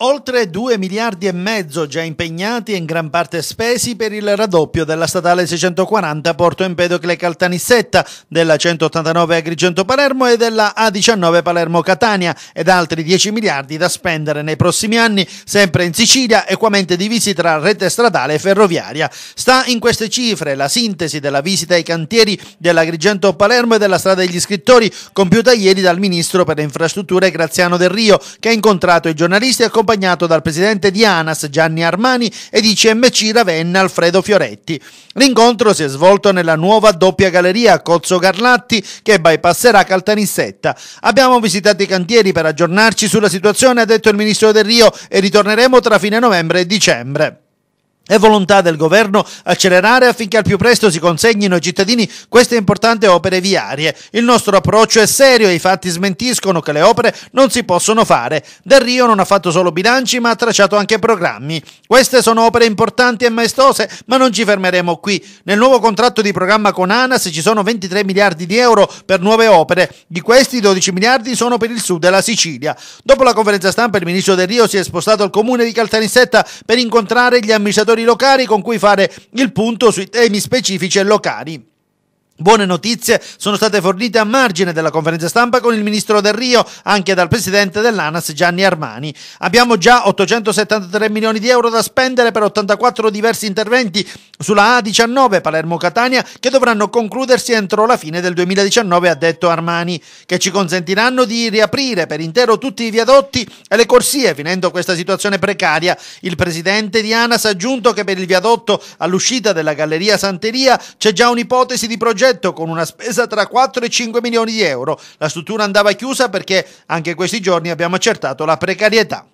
Oltre 2 miliardi e mezzo già impegnati e in gran parte spesi per il raddoppio della statale 640 Porto Empedocle Caltanissetta, della 189 Agrigento Palermo e della A19 Palermo Catania ed altri 10 miliardi da spendere nei prossimi anni, sempre in Sicilia, equamente divisi tra rete stradale e ferroviaria. Sta in queste cifre la sintesi della visita ai cantieri dell'Agrigento Palermo e della strada degli scrittori compiuta ieri dal Ministro per le Infrastrutture Graziano Del Rio, che ha incontrato i giornalisti e accompagnato dal presidente di ANAS Gianni Armani e di CMC Ravenna Alfredo Fioretti. L'incontro si è svolto nella nuova doppia galleria a Cozzo Garlatti che bypasserà Caltanissetta. Abbiamo visitato i cantieri per aggiornarci sulla situazione, ha detto il ministro Del Rio, e ritorneremo tra fine novembre e dicembre. È volontà del governo accelerare affinché al più presto si consegnino ai cittadini queste importanti opere viarie. Il nostro approccio è serio e i fatti smentiscono che le opere non si possono fare. Del Rio non ha fatto solo bilanci ma ha tracciato anche programmi. Queste sono opere importanti e maestose ma non ci fermeremo qui. Nel nuovo contratto di programma con ANAS ci sono 23 miliardi di euro per nuove opere. Di questi 12 miliardi sono per il sud della Sicilia. Dopo la conferenza stampa il ministro Del Rio si è spostato al comune di Caltanissetta per incontrare gli amministratori locali con cui fare il punto sui temi specifici e locali. Buone notizie sono state fornite a margine della conferenza stampa con il ministro Del Rio, anche dal presidente dell'ANAS Gianni Armani. Abbiamo già 873 milioni di euro da spendere per 84 diversi interventi sulla A19 Palermo-Catania che dovranno concludersi entro la fine del 2019, ha detto Armani, che ci consentiranno di riaprire per intero tutti i viadotti e le corsie, finendo questa situazione precaria. Il presidente di ANAS ha aggiunto che per il viadotto all'uscita della Galleria Santeria c'è già un'ipotesi di progetto progetto con una spesa tra 4 e 5 milioni di euro. La struttura andava chiusa perché anche questi giorni abbiamo accertato la precarietà.